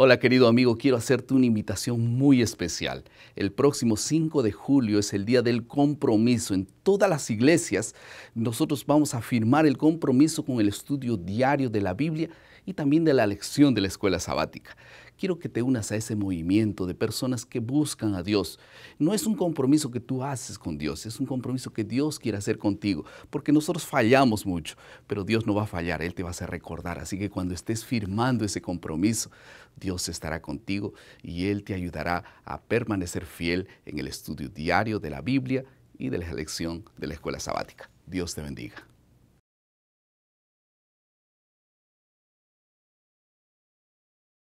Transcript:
Hola querido amigo, quiero hacerte una invitación muy especial. El próximo 5 de julio es el día del compromiso. En todas las iglesias nosotros vamos a firmar el compromiso con el estudio diario de la Biblia y también de la lección de la escuela sabática quiero que te unas a ese movimiento de personas que buscan a Dios. No es un compromiso que tú haces con Dios, es un compromiso que Dios quiere hacer contigo, porque nosotros fallamos mucho, pero Dios no va a fallar, Él te va a hacer recordar. Así que cuando estés firmando ese compromiso, Dios estará contigo y Él te ayudará a permanecer fiel en el estudio diario de la Biblia y de la elección de la escuela sabática. Dios te bendiga.